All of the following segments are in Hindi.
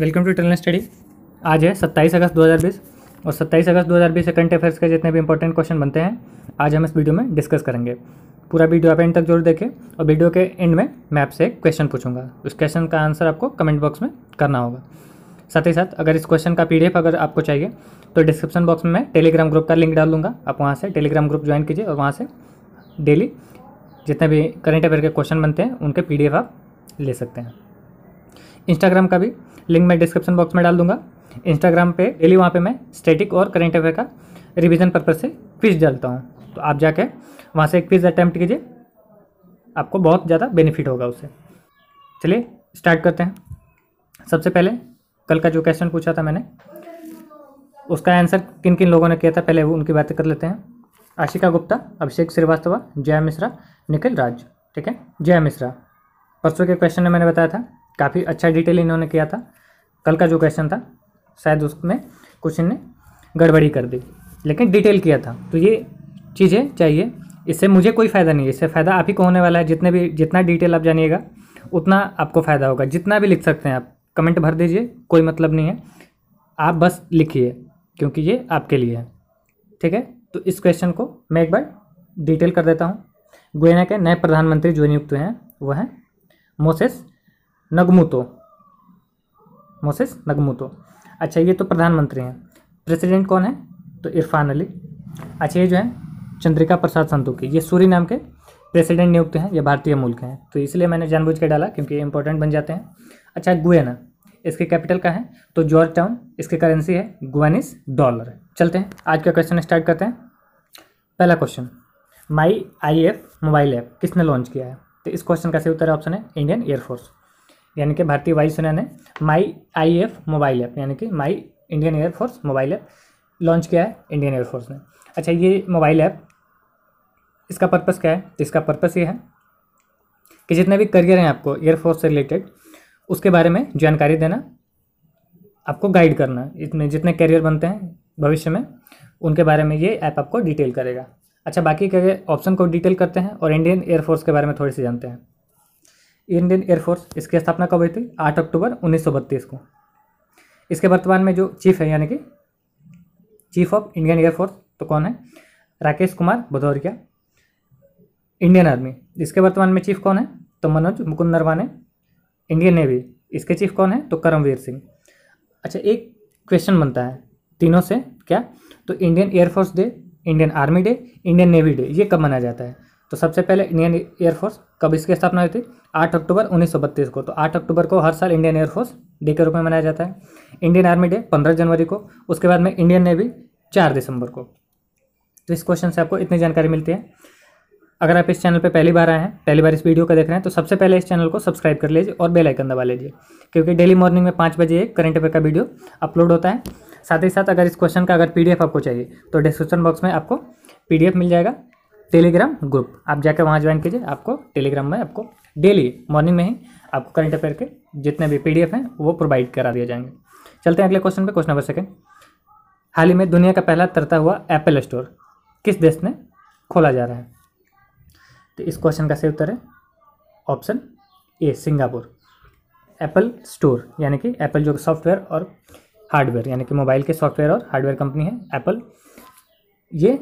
वेलकम टू टर्नल स्टडी आज है 27 अगस्त 2020 और 27 अगस्त 2020 से करंट अफेयर्स के जितने भी इंपॉर्टेंट क्वेश्चन बनते हैं आज हम इस वीडियो में डिस्कस करेंगे पूरा वीडियो आप एंड तक जरूर देखें और वीडियो के एंड में मैं आपसे एक क्वेश्चन पूछूंगा उस क्वेश्चन का आंसर आपको कमेंट बॉक्स में करना होगा साथ ही साथ अगर इस क्वेश्चन का पी अगर आपको चाहिए तो डिस्क्रिप्शन बॉक्स में मैं टेलीग्राम ग्रुप का लिंक डाल दूँगा आप वहाँ से टेलीग्राम ग्रुप ज्वाइन कीजिए और वहाँ से डेली जितने भी करंट अफेयर के क्वेश्चन बनते हैं उनके पी आप ले सकते हैं इंस्टाग्राम का भी लिंक मैं डिस्क्रिप्शन बॉक्स में डाल दूंगा इंस्टाग्राम पे डेली वहाँ पे मैं स्टैटिक और करेंट अफेयर का रिवीजन पर्पज से क्विज डालता हूँ तो आप जाके वहाँ से एक क्विज अटैम्प्ट कीजिए आपको बहुत ज़्यादा बेनिफिट होगा उससे चलिए स्टार्ट करते हैं सबसे पहले कल का जो क्वेश्चन पूछा था मैंने उसका आंसर किन किन लोगों ने किया था पहले वो उनकी बातें कर लेते हैं आशिका गुप्ता अभिषेक श्रीवास्तव जया मिश्रा निखिल राज ठीक है जया मिश्रा परसों के क्वेश्चन में मैंने बताया था काफ़ी अच्छा डिटेल इन्होंने किया था कल का जो क्वेश्चन था शायद उसमें कुछ ने गड़बड़ी कर दी लेकिन डिटेल किया था तो ये चीज़ें चाहिए इससे मुझे कोई फ़ायदा नहीं है इससे फ़ायदा आप ही को होने वाला है जितने भी जितना डिटेल आप जानिएगा उतना आपको फ़ायदा होगा जितना भी लिख सकते हैं आप कमेंट भर दीजिए कोई मतलब नहीं है आप बस लिखिए क्योंकि ये आपके लिए है ठीक है तो इस क्वेश्चन को मैं एक बार डिटेल कर देता हूँ गोयना के नए प्रधानमंत्री जो नियुक्त हुए हैं वो हैं मोसेस नगमुतो मोसेस नगमुतो अच्छा ये तो प्रधानमंत्री हैं प्रेसिडेंट कौन है तो इरफान अली अच्छा ये जो है चंद्रिका प्रसाद संतोखी ये सूरी नाम के प्रेसिडेंट नियुक्त हैं ये भारतीय मूल के हैं तो इसलिए मैंने जानबूझ के डाला क्योंकि ये इंपॉर्टेंट बन जाते हैं अच्छा गुएना इसके कैपिटल का तो है तो जॉर्ज टाउन इसकी करेंसी है गुएनिस डॉलर चलते हैं आज का क्वेश्चन स्टार्ट करते हैं पहला question my I F mobile app किसने लॉन्च किया है तो इस क्वेश्चन का सही उत्तर ऑप्शन है इंडियन एयरफोर्स यानी कि भारतीय वायुसेना ने my I F mobile app यानी कि my Indian air force mobile app launch किया है इंडियन एयरफोर्स ने अच्छा ये मोबाइल ऐप इसका पर्पस क्या है तो इसका पर्पस ये है कि जितने भी करियर हैं आपको एयरफोर्स से रिलेटेड उसके बारे में जानकारी देना आपको गाइड करना इतने जितने करियर बनते हैं भविष्य में उनके बारे में ये ऐप आपको डिटेल करेगा अच्छा बाकी के ऑप्शन को डिटेल करते हैं और इंडियन एयरफोर्स के बारे में थोड़ी सी जानते हैं इंडियन एयरफोर्स इसकी स्थापना कब हुई थी आठ अक्टूबर उन्नीस को इसके वर्तमान में जो चीफ है यानी कि चीफ ऑफ इंडियन एयरफोर्स तो कौन है राकेश कुमार भदौरिया इंडियन आर्मी इसके वर्तमान में चीफ कौन है तो मनोज मुकुंद नरवाने इंडियन नेवी इसके चीफ कौन है तो करमवीर सिंह अच्छा एक क्वेश्चन बनता है तीनों से क्या तो Indian air force day Indian army day Indian navy day ये कब मनाया जाता है तो सबसे पहले इंडियन एयरफोर्स कब इसकी स्थापना हुई थी आठ अक्टूबर उन्नीस को तो आठ अक्टूबर को हर साल इंडियन एयरफोर्स डे के रूप में मनाया जाता है इंडियन आर्मी डे पंद्रह जनवरी को उसके बाद में इंडियन नेवी चार दिसंबर को तो इस क्वेश्चन से आपको इतनी जानकारी मिलती है अगर आप इस चैनल पर पहली बार आए हैं पहली बार इस वीडियो को देख रहे हैं तो सबसे पहले इस चैनल को सब्सक्राइब कर लीजिए और बेल आइकन दबा लीजिए क्योंकि डेली मॉर्निंग में पाँच बजे एक करंट अफेयर का वीडियो अपलोड होता है साथ ही साथ अगर इस क्वेश्चन का अगर पीडीएफ आपको चाहिए तो डिस्क्रिप्शन बॉक्स में आपको पीडीएफ मिल जाएगा टेलीग्राम ग्रुप आप जाकर वहाँ ज्वाइन कीजिए आपको टेलीग्राम में आपको डेली मॉर्निंग में ही आपको करंट अफेयर के जितने भी पीडीएफ हैं वो प्रोवाइड करा दिए जाएंगे चलते हैं अगले क्वेश्चन पे क्वेश्चन नंबर सेकंड हाल ही में दुनिया का पहला तरता हुआ एप्पल स्टोर किस देश में खोला जा रहा है तो इस क्वेश्चन का सही उत्तर है option A Singapore Apple store यानी कि एप्पल जो सॉफ्टवेयर और हार्डवेयर यानी कि मोबाइल के सॉफ्टवेयर और हार्डवेयर कंपनी है एप्पल ये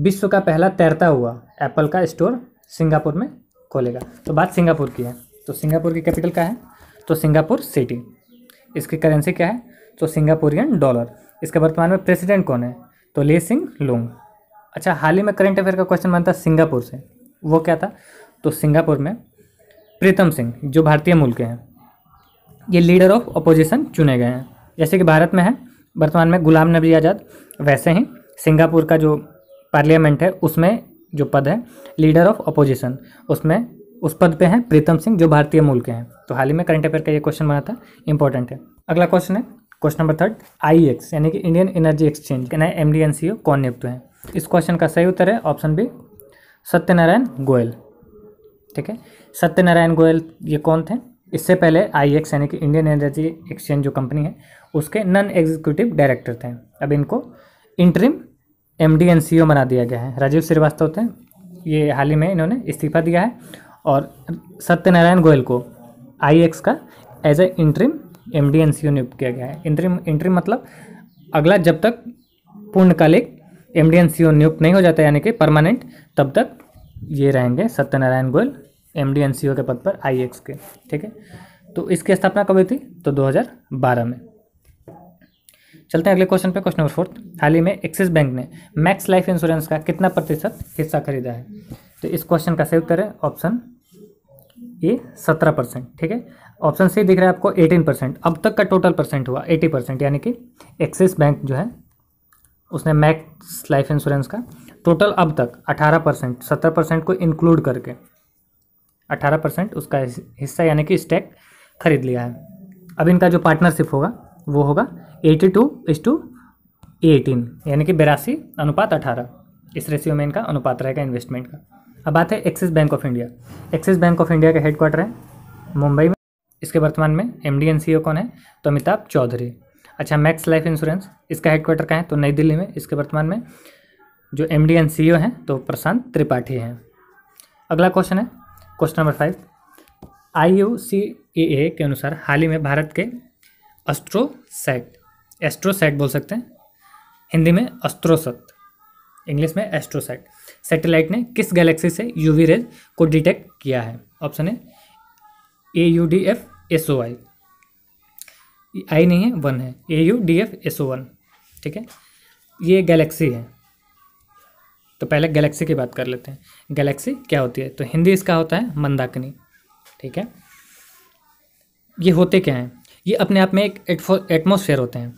विश्व का पहला तैरता हुआ एप्पल का स्टोर सिंगापुर में खोलेगा तो बात सिंगापुर की है तो सिंगापुर की कैपिटल क्या है तो सिंगापुर सिटी इसकी करेंसी क्या है तो सिंगापुरियन डॉलर इसके वर्तमान में प्रेसिडेंट कौन है तो ले सिंह लोंग अच्छा हाल ही में करंट अफेयर का क्वेश्चन बनता सिंगापुर से वो क्या था तो सिंगापुर में प्रीतम सिंह जो भारतीय मूल के हैं ये लीडर ऑफ अपोजिशन चुने गए हैं जैसे कि भारत में है वर्तमान में गुलाम नबी आज़ाद वैसे ही सिंगापुर का जो पार्लियामेंट है उसमें जो पद है लीडर ऑफ अपोजिशन उसमें उस पद पे हैं प्रीतम सिंह जो भारतीय मूल के हैं तो हाल ही में करंट अफेयर का ये क्वेश्चन बना था इंपॉर्टेंट है अगला क्वेश्चन है question number third I X यानी कि इंडियन एनर्जी एक्सचेंज के नए M D and C O कौन नियुक्त हैं इस क्वेश्चन का सही उत्तर है ऑप्शन बी सत्यनारायण गोयल ठीक है सत्यनारायण गोयल ये कौन थे इससे पहले आई एक्स e यानी कि इंडियन एनर्जी एक्सचेंज जो कंपनी है उसके नन एग्जीक्यूटिव डायरेक्टर थे अब इनको interim M D and C O बना दिया गया है राजीव श्रीवास्तव थे ये हाल ही में इन्होंने इस्तीफा दिया है और सत्यनारायण गोयल को आई एक्स का as a interim M D and C O नियुक्त किया गया है इंट्रीम इंट्रीम मतलब अगला जब तक पूर्णकालिक M D and C O नियुक्त नहीं हो जाता यानी कि परमानेंट तब तक ये रहेंगे Satyanarayan Goyal M D and C O के पद पर आई एक्स के ठीक है तो इसकी स्थापना कब हुई थी तो 2012 में चलते हैं अगले क्वेश्चन पे क्वेश्चन नंबर फोर्थ हाल ही में एक्सिस बैंक ने मैक्स लाइफ इंश्योरेंस का कितना प्रतिशत हिस्सा खरीदा है तो इस क्वेश्चन का सही उत्तर है ऑप्शन ए सत्रह परसेंट ठीक है ऑप्शन सी दिख रहा है आपको एटीन परसेंट अब तक का टोटल परसेंट हुआ एटी परसेंट यानी कि एक्सिस बैंक जो है उसने मैक्स लाइफ इंश्योरेंस का टोटल अब तक अठारह परसेंट सत्रह परसेंट को इंक्लूड करके अठारह परसेंट उसका हिस्सा यानी कि स्टैक खरीद लिया है अब इनका जो पार्टनरशिप होगा वो होगा eighty two is to eighteen यानी कि बिरासी अनुपात अठारह इस रेशियो में इनका अनुपात रहेगा इन्वेस्टमेंट का अब बात है Axis bank of India Axis bank of India का हेडक्वार्टर है मुंबई में इसके वर्तमान में M D and C O कौन है तो अमिताभ चौधरी अच्छा मैक्स लाइफ इंश्योरेंस इसका हेडक्वार्टर कहाँ है तो नई दिल्ली में इसके वर्तमान में जो M D and C O हैं तो प्रशांत त्रिपाठी हैं अगला क्वेश्चन है question number five I U C A के अनुसार हाल ही में भारत के अस्ट्रोसैट एस्ट्रोसेट बोल सकते हैं हिंदी में अस्त्रोसत इंग्लिश में एस्ट्रोसेट सैटेलाइट ने किस गैलेक्सी से यूवी रेज को डिटेक्ट किया है ऑप्शन है A U D F S O I I नहीं है वन है A U D F S O one ठीक है ये गैलेक्सी है तो पहले गैलेक्सी की बात कर लेते हैं गैलेक्सी क्या होती है तो हिंदी इसका होता है मंदाकिनी ठीक है ये होते क्या हैं ये अपने आप में एक एटमोसफेयर होते हैं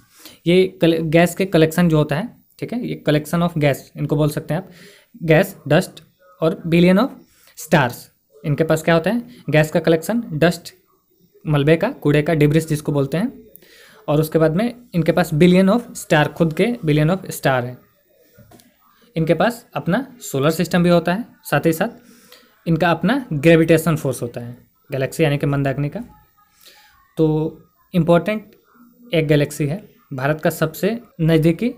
ये गैस के कलेक्शन जो होता है ठीक है ये कलेक्शन ऑफ गैस इनको बोल सकते हैं आप गैस डस्ट और बिलियन ऑफ स्टार्स इनके पास क्या होता है गैस का कलेक्शन डस्ट मलबे का कूड़े का डिब्रिस जिसको बोलते हैं और उसके बाद में इनके पास बिलियन ऑफ स्टार खुद के बिलियन ऑफ स्टार हैं इनके पास अपना सोलर सिस्टम भी होता है साथ ही साथ इनका अपना ग्रेविटेशन फोर्स होता है गैलेक्सी यानी कि मंदाग्नि का तो इम्पोर्टेंट एक गैलेक्सी है भारत का सबसे नज़दीकी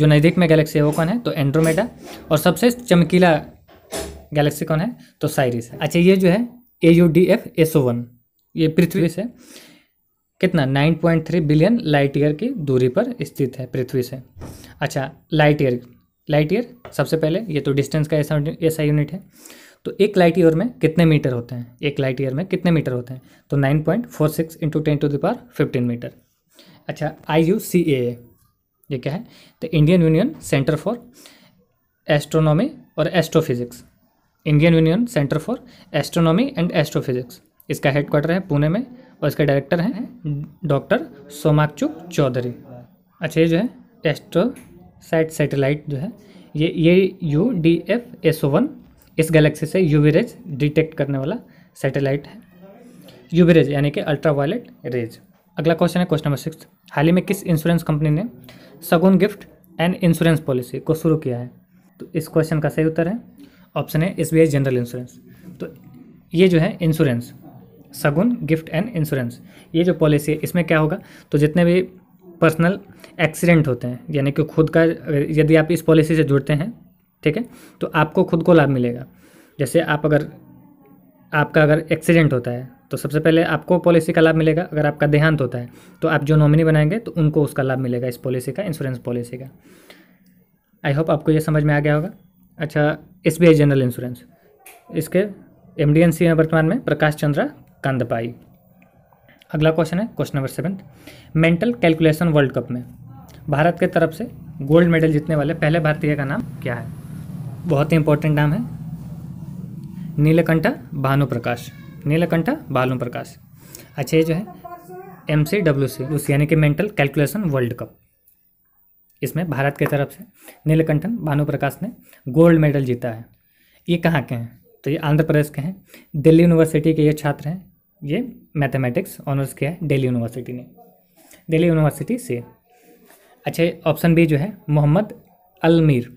जो नज़दीक में गैलेक्सी है वो कौन है तो एंड्रोमेडा और सबसे चमकीला गैलेक्सी कौन है तो साइरिस अच्छा ये जो है A U D F S O one ये पृथ्वी से कितना 9.3 बिलियन लाइट ईयर की दूरी पर स्थित है पृथ्वी से अच्छा लाइट ईयर लाइट ईयर सबसे पहले ये तो डिस्टेंस का ऐसा ऐसा यूनिट है तो एक लाइट ईयर में कितने मीटर होते हैं एक लाइट ईयर में कितने मीटर होते हैं तो nine point four six into ten to the power fifteen metre अच्छा आई यू सी ए ये क्या है the Indian union centre for astronomy और astrophysics Indian union centre for astronomy and astrophysics इसका हेडक्वार्टर है पुणे में और इसके डायरेक्टर हैं डॉक्टर सोमाक्चू चौधरी अच्छा ये जो है एस्ट्रोसाइट सेटेलाइट जो है ये ये U D F S O one इस गैलेक्सी से यूवी रेज डिटेक्ट करने वाला सैटेलाइट है यूवी रेज यानी कि अल्ट्रा वायलेट रेज अगला क्वेश्चन है क्वेश्चन नंबर सिक्स हाल ही में किस इंश्योरेंस कंपनी ने सगुन गिफ्ट एंड इंश्योरेंस पॉलिसी को शुरू किया है तो इस क्वेश्चन का सही उत्तर है ऑप्शन है एस जनरल इंश्योरेंस तो ये जो है इंश्योरेंस सगुन गिफ्ट एंड इंश्योरेंस ये जो पॉलिसी है इसमें क्या होगा तो जितने भी पर्सनल एक्सीडेंट होते हैं यानी कि खुद का यदि आप इस पॉलिसी से जुड़ते हैं ठीक है तो आपको खुद को लाभ मिलेगा जैसे आप अगर आपका अगर एक्सीडेंट होता है तो सबसे पहले आपको पॉलिसी का लाभ मिलेगा अगर आपका देहांत होता है तो आप जो नॉमिनी बनाएंगे तो उनको उसका लाभ मिलेगा इस पॉलिसी का इंश्योरेंस पॉलिसी का आई होप आपको ये समझ में आ गया होगा अच्छा एस जनरल इंश्योरेंस इसके एम डी हैं वर्तमान में प्रकाश चंद्रा कांदपाई अगला क्वेश्चन है question number seven mental calculation world cup में भारत के तरफ से गोल्ड मेडल जीतने वाले पहले भारतीय का नाम क्या है बहुत ही इंपॉर्टेंट नाम है नीलकंठा भानु प्रकाश नीलकंठा भानु प्रकाश अच्छा ये जो है एम सी डब्ल्यू सी उस यानी कि मेंटल कैलकुलेशन वर्ल्ड कप इसमें भारत की तरफ से नीलकंठन भानु प्रकाश ने गोल्ड मेडल जीता है ये कहाँ के हैं तो ये आंध्र प्रदेश के हैं दिल्ली यूनिवर्सिटी के ये छात्र हैं ये मैथमेटिक्स ऑनर्स किया है दिल्ली यूनिवर्सिटी ने दिल्ली यूनिवर्सिटी से अच्छा ऑप्शन बी जो है मोहम्मद अलमीर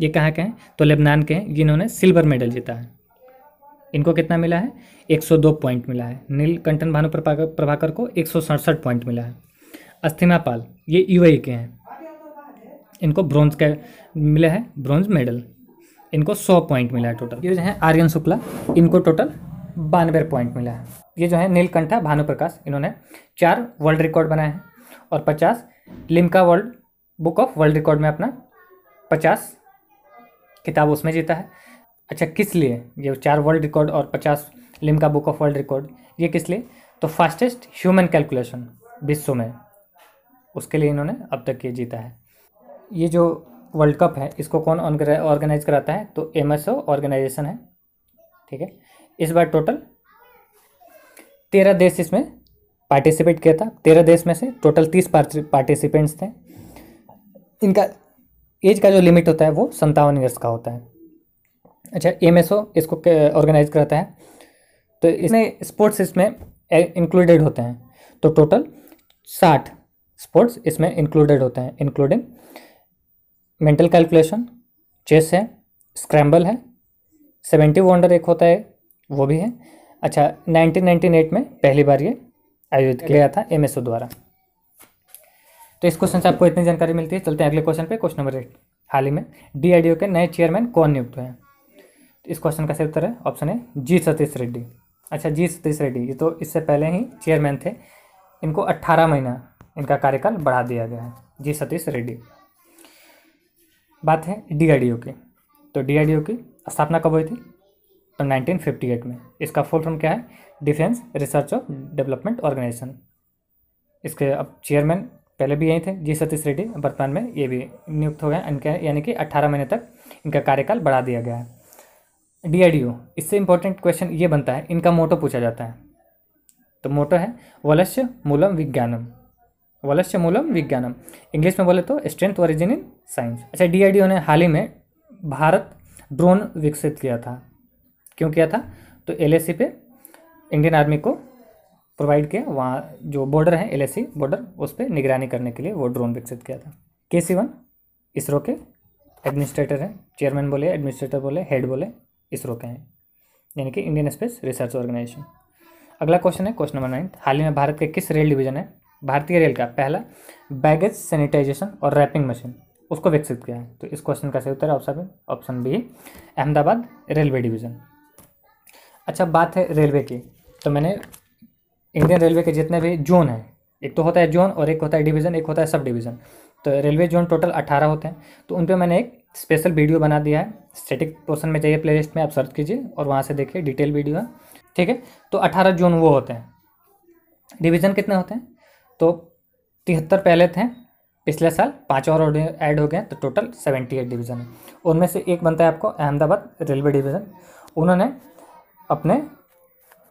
ये कहाँ के हैं तो लेबनान के हैं जिन्होंने सिल्वर मेडल जीता है इनको कितना मिला है 102 पॉइंट मिला है नीलकंठन भानु प्रभाकर को एक पॉइंट मिला है अस्थिमा पाल ये यू के हैं इनको ब्रॉन्ज का मिला है ब्रॉन्ज मेडल इनको 100 पॉइंट मिला है टोटल ये जो है आर्यन शुक्ला इनको टोटल बानवे पॉइंट मिला है ये जो है नीलकंठा भानु प्रकाश इन्होंने चार वर्ल्ड रिकॉर्ड बनाए हैं और पचास Limca world book of world record में अपना पचास किताब उसमें जीता है अच्छा किस लिए ये चार वर्ल्ड रिकॉर्ड और पचास Limca book of world record ये किस लिए तो फास्टेस्ट ह्यूमन कैलकुलेशन विश्व में उसके लिए इन्होंने अब तक ये जीता है ये जो वर्ल्ड कप है इसको कौन ऑर्गेनाइज कराता है तो एम ऑर्गेनाइजेशन है ठीक है इस बार टोटल तेरह देश इसमें पार्टिसिपेट किया था तेरह देश में से टोटल तीस पार्टिसिपेंट्स थे इनका एज का जो लिमिट होता है वो संतावन ईयर्स का होता है अच्छा एम इसको ऑर्गेनाइज कराता है तो इसमें स्पोर्ट्स इसमें इंक्लूडेड होते हैं तो टोटल साठ स्पोर्ट्स इसमें इंक्लूडेड होते हैं इंक्लूडिंग मेंटल कैलकुलेशन चेस है स्क्रैम्बल है सेवेंटी वंडर एक होता है वो भी है अच्छा 1998 में पहली बार ये आयोजित किया गया था एमएसओ द्वारा तो इस क्वेश्चन से आपको इतनी जानकारी मिलती है चलते हैं अगले क्वेश्चन पे क्वेश्चन नंबर एट हाल ही में डीआरडीओ के नए चेयरमैन कौन नियुक्त हुए हैं इस क्वेश्चन का सही उत्तर है ऑप्शन है जी सतीश रेड्डी अच्छा जी सतीश रेड्डी ये तो इससे पहले ही चेयरमैन थे इनको अट्ठारह महीना इनका कार्यकाल बढ़ा दिया गया है जी सतीश रेड्डी बात है डीआरडीओ की तो डीआरडीओ की स्थापना कब हुई थी तो 1958 में इसका फुल फॉर्म क्या है डिफेंस रिसर्च और डेवलपमेंट ऑर्गेनाइजेशन इसके अब चेयरमैन पहले भी यही थे जी सतीश रेड्डी वर्तमान में ये भी नियुक्त हो गए इनके यानी कि अट्ठारह महीने तक इनका कार्यकाल बढ़ा दिया गया है डीआरडीओ इससे इंपॉर्टेंट क्वेश्चन ये बनता है इनका मोटो पूछा जाता है तो मोटो है वलस्य मूलम विज्ञानम वलस्य मूलम विज्ञानम इंग्लिश में बोले तो स्ट्रेंथ ओरिजिन इन साइंस अच्छा डीआरडीओ ने हाल ही में भारत ड्रोन विकसित किया था क्यों किया था तो एल पे इंडियन आर्मी को प्रोवाइड किया वहाँ जो बॉर्डर है एल बॉर्डर उस पर निगरानी करने के लिए वो ड्रोन विकसित किया था के सी वन इसरो के एडमिनिस्ट्रेटर हैं चेयरमैन बोले एडमिनिस्ट्रेटर बोले हेड बोले इसरो के हैं यानी कि इंडियन स्पेस रिसर्च ऑर्गेनाइजेशन अगला क्वेश्चन है क्वेश्चन नंबर नाइन्थ हाल ही में भारत के किस रेल डिवीजन है भारतीय रेल का पहला बैगेज सैनिटाइजेशन और रैपिंग मशीन उसको विकसित किया है तो इस क्वेश्चन का सही उत्तर है option option B Ahmedabad railway division अच्छा बात है रेलवे की तो मैंने इंडियन रेलवे के जितने भी जोन हैं एक तो होता है जोन और एक होता है डिवीज़न एक होता है सब डिवीज़न तो रेलवे जोन टोटल अट्ठारह होते हैं तो उन पर मैंने एक स्पेशल वीडियो बना दिया है स्टेटिक पोर्सन में जाइए प्ले में आप सर्च कीजिए और वहाँ से देखिए डिटेल वीडियो है ठीक है तो अठारह जोन वो होते हैं डिवीज़न कितने होते हैं तो तिहत्तर पहले थे पिछले साल पाँच और ऐड हो गए तो टोटल सेवेंटी एट डिवीज़न है उनमें से एक बनता है आपको अहमदाबाद रेलवे डिवीज़न उन्होंने अपने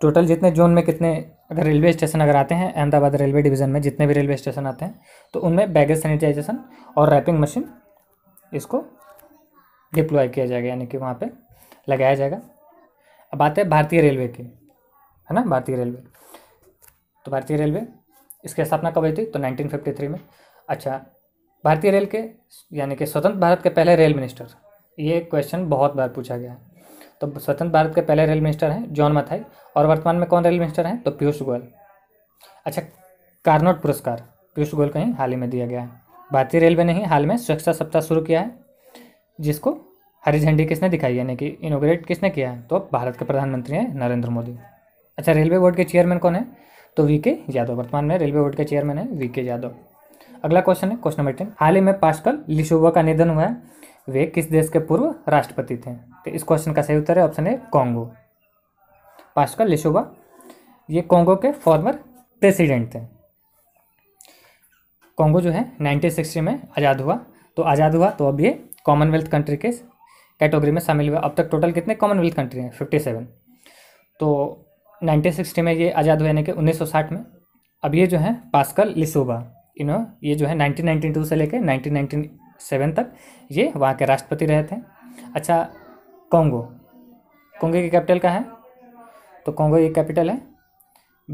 टोटल जितने जोन में कितने अगर रेलवे स्टेशन अगर आते हैं अहमदाबाद रेलवे डिवीज़न में जितने भी रेलवे स्टेशन आते हैं तो उनमें बैगेज सैनिटाइजेशन और रैपिंग मशीन इसको डिप्लॉय किया जाएगा यानी कि वहाँ पर लगाया जाएगा अब बात है भारतीय रेलवे की है ना भारतीय रेलवे तो भारतीय रेलवे इसकी स्थापना कब हुई थी तो 1953 में अच्छा भारतीय रेल के यानी कि स्वतंत्र भारत के पहले रेल मिनिस्टर ये क्वेश्चन बहुत बार पूछा गया है तो स्वतंत्र भारत के पहले रेल मिनिस्टर हैं जॉन मथाई और वर्तमान में कौन रेल मिनिस्टर हैं तो पीयूष गोयल अच्छा कार्नोट पुरस्कार पीयूष गोयल को ही हाल ही में दिया गया है भारतीय रेलवे ने ही हाल में स्वच्छता सप्ताह शुरू किया है जिसको हरी झंडी किसने दिखाई यानी कि इनोग्रेट किसने किया है तो भारत के प्रधानमंत्री हैं नरेंद्र मोदी अच्छा रेलवे बोर्ड के चेयरमैन कौन है तो वी के यादव वर्तमान में रेलवे बोर्ड के चेयरमैन है वी के यादव अगला क्वेश्चन है क्वेश्चन नंबर टेन हाल ही में पास्कल लिशोवा का निधन हुआ है वे किस देश के पूर्व राष्ट्रपति थे तो इस क्वेश्चन का सही उत्तर है option A Congo Pascal Lissouba ये कॉन्गो के फॉर्मर प्रेसिडेंट थे कॉन्गो जो है नाइनटीन में आज़ाद हुआ तो आज़ाद हुआ तो अब ये कॉमनवेल्थ कंट्री के कैटेगरी में शामिल हुआ अब तक टोटल कितने कॉमनवेल्थ कंट्री हैं 57 तो 1960 में ये आज़ाद हुए यानी कि 1960 में अब ये जो है पास्कल लिसोबा इन्हों ये जो है 1992 से लेकर नाइनटीन सेवन तक ये वहाँ के राष्ट्रपति रहे थे अच्छा कॉन्गो कोंगो की कैपिटल का है तो कॉन्गो की कैपिटल है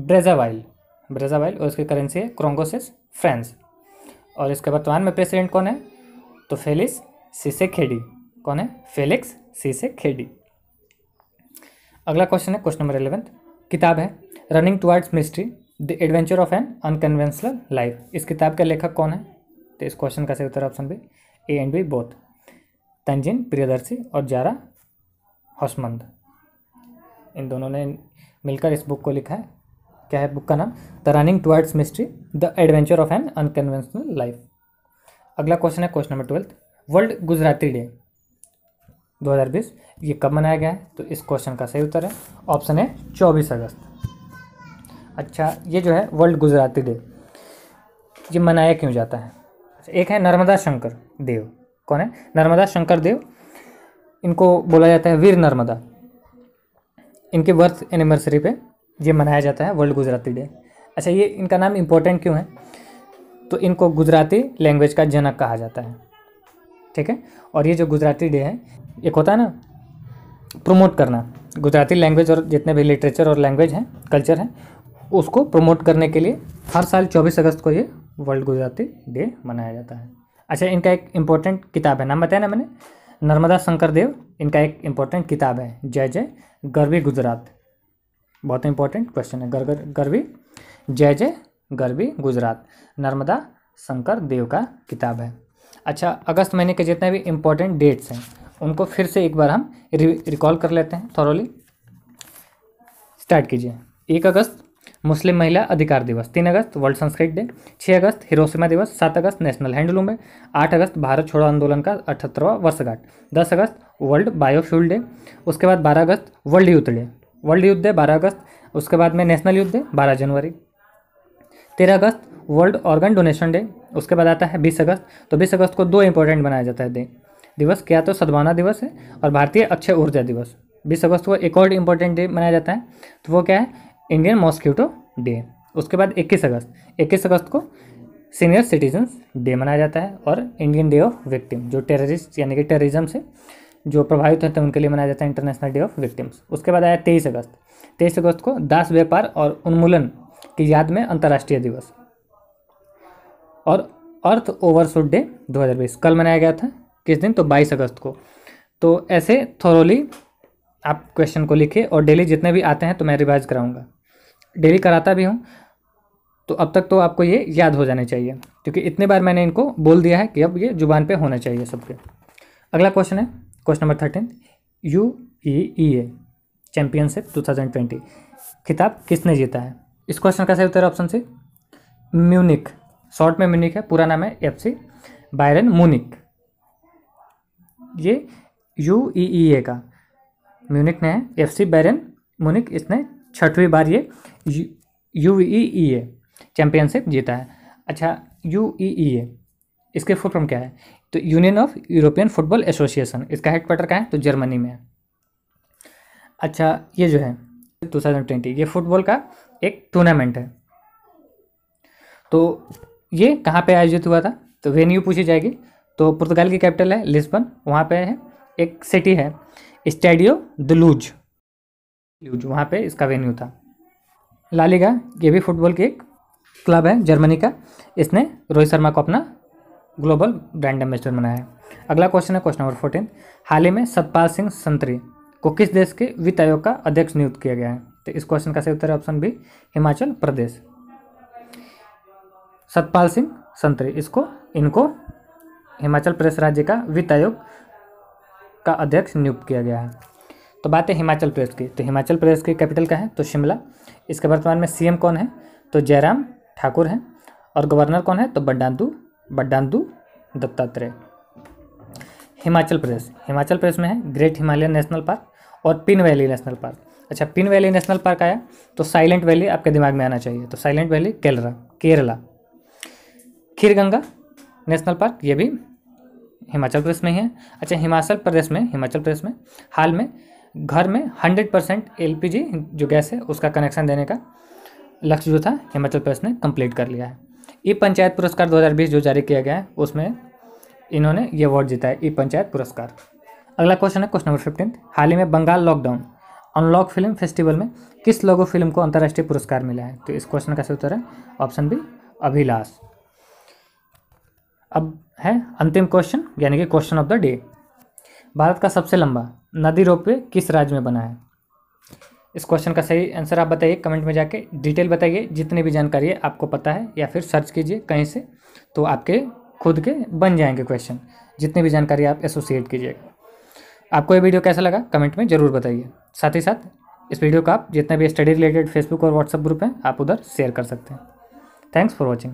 ब्रेजावाइल ब्रेजावाइल और उसकी करेंसी है क्रोंगोसिस फ्रेंस और इसके वर्तमान में प्रेसिडेंट कौन है तो फेलिस सीसे खेडी कौन है फेलिक्स सीसे खेडी अगला क्वेश्चन है क्वेश्चन नंबर एलेवेंथ किताब है running towards mystery the adventure of an unconventional life इस किताब का लेखक कौन है तो इस क्वेश्चन का सही उत्तर option B A and B both Tenzin Priyadarshi और जारा हौसमंद इन दोनों ने मिलकर इस बुक को लिखा है क्या है बुक का नाम the running towards mystery the adventure of an unconventional life अगला क्वेश्चन है question number twelfth world Gujarati day 2020 ये कब मनाया गया है तो इस क्वेश्चन का सही उत्तर है ऑप्शन है 24 अगस्त अच्छा ये जो है वर्ल्ड गुजराती डे ये मनाया क्यों जाता है एक है नर्मदा शंकर देव कौन है नर्मदा शंकर देव इनको बोला जाता है वीर नर्मदा इनके बर्थ एनिवर्सरी पे ये मनाया जाता है वर्ल्ड गुजराती डे अच्छा ये इनका नाम इम्पोर्टेंट क्यों है तो इनको गुजराती लैंग्वेज का जनक कहा जाता है ठीक है और ये जो गुजराती डे है एक होता है ना प्रमोट करना गुजराती लैंग्वेज और जितने भी लिटरेचर और लैंग्वेज हैं कल्चर हैं उसको प्रमोट करने के लिए हर साल 24 अगस्त को ये वर्ल्ड गुजराती डे मनाया जाता है अच्छा इनका एक इम्पोर्टेंट किताब है नाम बताया ना मैंने नर्मदा शंकर देव इनका एक इम्पोर्टेंट किताब है जय जय गर्वी गुजरात बहुत इंपॉर्टेंट क्वेश्चन है गर गर गर्वी जय जय गर्वी गुजरात नर्मदा शंकर देव का किताब है अच्छा अगस्त महीने के जितने भी इम्पोर्टेंट डेट्स हैं उनको फिर से एक बार हम रिकॉल कर लेते हैं थॉरली स्टार्ट कीजिए एक अगस्त मुस्लिम महिला अधिकार दिवस तीन अगस्त वर्ल्ड संस्कृत डे छः अगस्त हिरोशिमा दिवस सात अगस्त नेशनल हैंडलूम डे आठ अगस्त भारत छोड़ो आंदोलन का अठहत्तरवा वर्षगांठ दस अगस्त वर्ल्ड बायोफ्यूल डे उसके बाद बारह अगस्त world youth day world youth day बारह अगस्त उसके बाद में नेशनल यूथ डे बारह जनवरी तेरह अगस्त वर्ल्ड ऑर्गन डोनेशन डे उसके बाद आता है बीस अगस्त तो बीस अगस्त को दो इंपॉर्टेंट बनाया जाता है डे दिवस क्या तो सद्भावना दिवस है और भारतीय अक्षय ऊर्जा दिवस बीस अगस्त को एक और इम्पोर्टेंट डे मनाया जाता है तो वो क्या है इंडियन मॉस्क्यूटो डे उसके बाद 21 अगस्त 21 अगस्त को सीनियर सिटीजन्स डे मनाया जाता है और इंडियन डे ऑफ विक्टिम जो टेररिस्ट यानी कि टेररिज्म से जो प्रभावित होते हैं उनके लिए मनाया जाता है इंटरनेशनल डे ऑफ विक्टिम्स उसके बाद आया तेईस अगस्त तेईस अगस्त को दास व्यापार और उन्मूलन की याद में अंतर्राष्ट्रीय दिवस और अर्थ ओवरशूट डे 2020 कल मनाया गया था किस दिन तो 22 अगस्त को तो ऐसे थोरोली आप क्वेश्चन को लिखे और डेली जितने भी आते हैं तो मैं रिवाइज कराऊंगा डेली कराता भी हूँ तो अब तक तो आपको ये याद हो जाना चाहिए क्योंकि इतने बार मैंने इनको बोल दिया है कि अब ये जुबान पे होना चाहिए सबके अगला क्वेश्चन है question number thirteen U E E A championship twenty खिताब किसने जीता है इस क्वेश्चन का सही उत्तर ऑप्शन सी म्यूनिक शॉर्ट में म्यूनिक है पूरा नाम है एफ सी बायरन म्यूनिक ये यू ई ई ए का म्यूनिक ने है एफ सी बैरन म्यूनिक इसने छठवीं बार ये U E E A championship जीता है अच्छा यू ई ई ए इसके फुल फॉर्म क्या है तो union of European football association इसका हेडक्वार्टर कहाँ है तो जर्मनी में है अच्छा ये जो है टू थाउजेंड ट्वेंटी ये फुटबॉल का एक टूर्नामेंट है तो ये कहाँ पे आयोजित हुआ था तो वेन्यू पूछी जाएगी तो पुर्तगाल की कैपिटल है लिस्बन वहाँ पे है एक सिटी है स्टेडियो द लूज ल्यूज वहाँ पे इसका वेन्यू था लालिगा ये भी फुटबॉल की एक क्लब है जर्मनी का इसने रोहित शर्मा को अपना ग्लोबल ब्रांड एम्बेसडर बनाया है अगला क्वेश्चन है क्वेश्चन नंबर फोर्टीन हाल ही में सतपाल सिंह संतरी को किस देश के वित्त आयोग का अध्यक्ष नियुक्त किया गया है तो इस क्वेश्चन का सही उत्तर है ऑप्शन बी हिमाचल प्रदेश सतपाल सिंह संतरी इसको इनको हिमाचल प्रदेश राज्य का वित्त आयोग का अध्यक्ष नियुक्त किया गया है तो बात है हिमाचल प्रदेश की तो हिमाचल प्रदेश की कैपिटल का है तो शिमला इसके वर्तमान में सीएम कौन है तो जयराम ठाकुर हैं और गवर्नर कौन है तो बड्डांतू बड्डांतू दत्तात्रेय हिमाचल प्रदेश हिमाचल प्रदेश में है ग्रेट हिमालयन नेशनल पार्क और पिन वैली नेशनल पार्क अच्छा पिन वैली नेशनल पार्क आया तो साइलेंट वैली आपके दिमाग में आना चाहिए तो silent valley Kerala Kerala Khirganga national park ये भी हिमाचल प्रदेश में ही है अच्छा हिमाचल प्रदेश में हिमाचल प्रदेश में हाल में घर में हंड्रेड परसेंट एल जो गैस है उसका कनेक्शन देने का लक्ष्य जो था हिमाचल प्रदेश ने कंप्लीट कर लिया है ई पंचायत पुरस्कार 2020 जो जारी किया गया है उसमें इन्होंने ये अवार्ड जीता है ई पंचायत पुरस्कार अगला क्वेश्चन है क्वेश्चन नंबर फिफ्टीन हाल ही में Bengal lockdown unlock film festival में किस लोगो फिल्म को अंतर्राष्ट्रीय पुरस्कार मिला है तो इस क्वेश्चन का सही उत्तर है ऑप्शन बी अभिलाष अब है अंतिम क्वेश्चन यानी कि question of the day Bharat का सबसे लंबा नदी रोपवे किस राज्य में बना है इस क्वेश्चन का सही आंसर आप बताइए कमेंट में जाके डिटेल बताइए जितनी भी जानकारी आपको पता है या फिर सर्च कीजिए कहीं से तो आपके खुद के बन जाएंगे क्वेश्चन जितनी भी जानकारी आप एसोसिएट कीजिएगा आपको ये वीडियो कैसा लगा कमेंट में ज़रूर बताइए साथ ही साथ इस वीडियो का आप जितने भी स्टडी रिलेटेड फेसबुक और व्हाट्सअप ग्रुप हैं आप उधर शेयर कर सकते हैं थैंक्स फॉर वॉचिंग